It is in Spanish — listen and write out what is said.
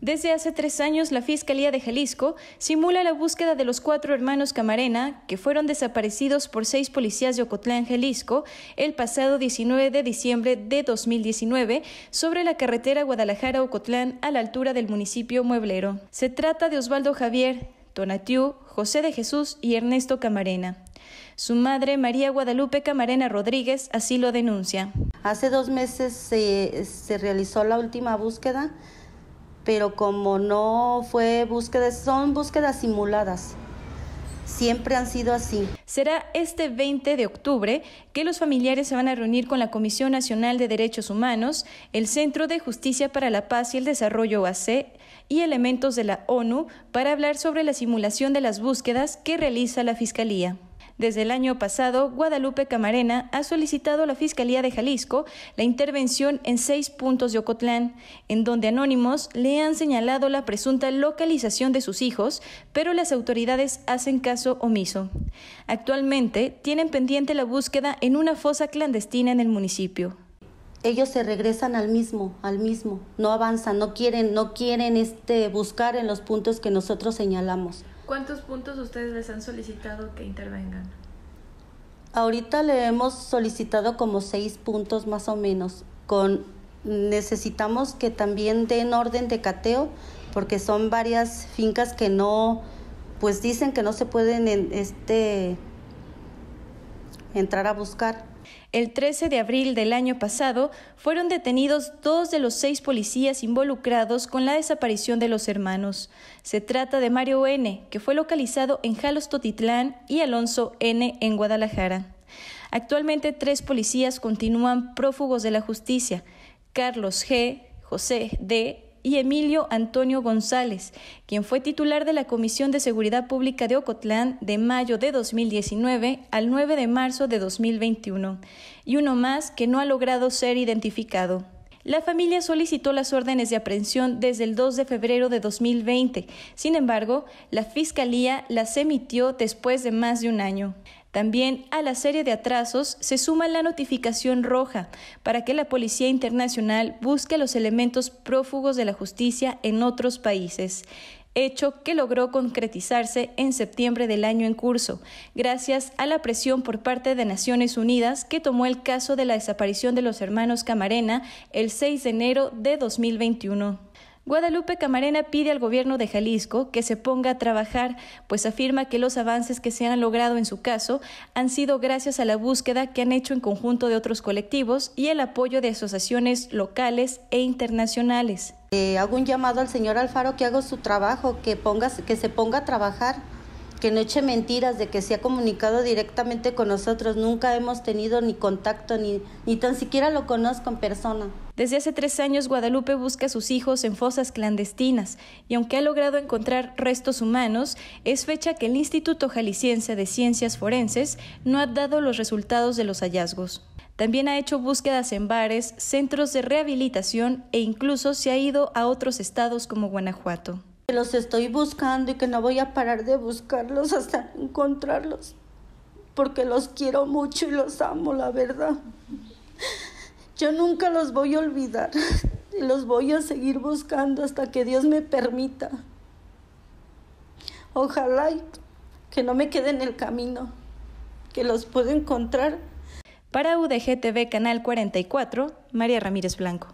Desde hace tres años, la Fiscalía de Jalisco simula la búsqueda de los cuatro hermanos Camarena, que fueron desaparecidos por seis policías de Ocotlán, Jalisco, el pasado 19 de diciembre de 2019, sobre la carretera Guadalajara-Ocotlán a la altura del municipio Mueblero. Se trata de Osvaldo Javier, Tonatiú, José de Jesús y Ernesto Camarena. Su madre, María Guadalupe Camarena Rodríguez, así lo denuncia. Hace dos meses se realizó la última búsqueda pero como no fue búsqueda, son búsquedas simuladas. Siempre han sido así. Será este 20 de octubre que los familiares se van a reunir con la Comisión Nacional de Derechos Humanos, el Centro de Justicia para la Paz y el Desarrollo AC y elementos de la ONU para hablar sobre la simulación de las búsquedas que realiza la Fiscalía. Desde el año pasado, Guadalupe Camarena ha solicitado a la Fiscalía de Jalisco la intervención en seis puntos de Ocotlán, en donde anónimos le han señalado la presunta localización de sus hijos, pero las autoridades hacen caso omiso. Actualmente tienen pendiente la búsqueda en una fosa clandestina en el municipio ellos se regresan al mismo, al mismo, no avanzan, no quieren, no quieren este buscar en los puntos que nosotros señalamos. ¿Cuántos puntos ustedes les han solicitado que intervengan? Ahorita le hemos solicitado como seis puntos más o menos. Con necesitamos que también den orden de cateo porque son varias fincas que no, pues dicen que no se pueden en este entrar a buscar. El 13 de abril del año pasado fueron detenidos dos de los seis policías involucrados con la desaparición de los hermanos. Se trata de Mario N., que fue localizado en Jalos Totitlán, y Alonso N. en Guadalajara. Actualmente tres policías continúan prófugos de la justicia, Carlos G., José D y Emilio Antonio González, quien fue titular de la Comisión de Seguridad Pública de Ocotlán de mayo de 2019 al 9 de marzo de 2021, y uno más que no ha logrado ser identificado. La familia solicitó las órdenes de aprehensión desde el 2 de febrero de 2020. Sin embargo, la Fiscalía las emitió después de más de un año. También a la serie de atrasos se suma la notificación roja para que la Policía Internacional busque los elementos prófugos de la justicia en otros países hecho que logró concretizarse en septiembre del año en curso, gracias a la presión por parte de Naciones Unidas que tomó el caso de la desaparición de los hermanos Camarena el 6 de enero de 2021. Guadalupe Camarena pide al gobierno de Jalisco que se ponga a trabajar, pues afirma que los avances que se han logrado en su caso han sido gracias a la búsqueda que han hecho en conjunto de otros colectivos y el apoyo de asociaciones locales e internacionales. Eh, hago un llamado al señor Alfaro que haga su trabajo, que, ponga, que se ponga a trabajar que no eche mentiras de que se ha comunicado directamente con nosotros. Nunca hemos tenido ni contacto, ni, tan siquiera lo conozco en persona. Desde hace tres años, Guadalupe busca a sus hijos en fosas clandestinas y aunque ha logrado encontrar restos humanos, es fecha que el Instituto Jalisciense de Ciencias Forenses no ha dado los resultados de los hallazgos. También ha hecho búsquedas en bares, centros de rehabilitación e incluso se ha ido a otros estados como Guanajuato que los estoy buscando y que no voy a parar de buscarlos hasta encontrarlos, porque los quiero mucho y los amo, la verdad. Yo nunca los voy a olvidar y los voy a seguir buscando hasta que Dios me permita. Ojalá que no me quede en el camino, que los pueda encontrar. Para UDGTV Canal 44, María Ramírez Blanco.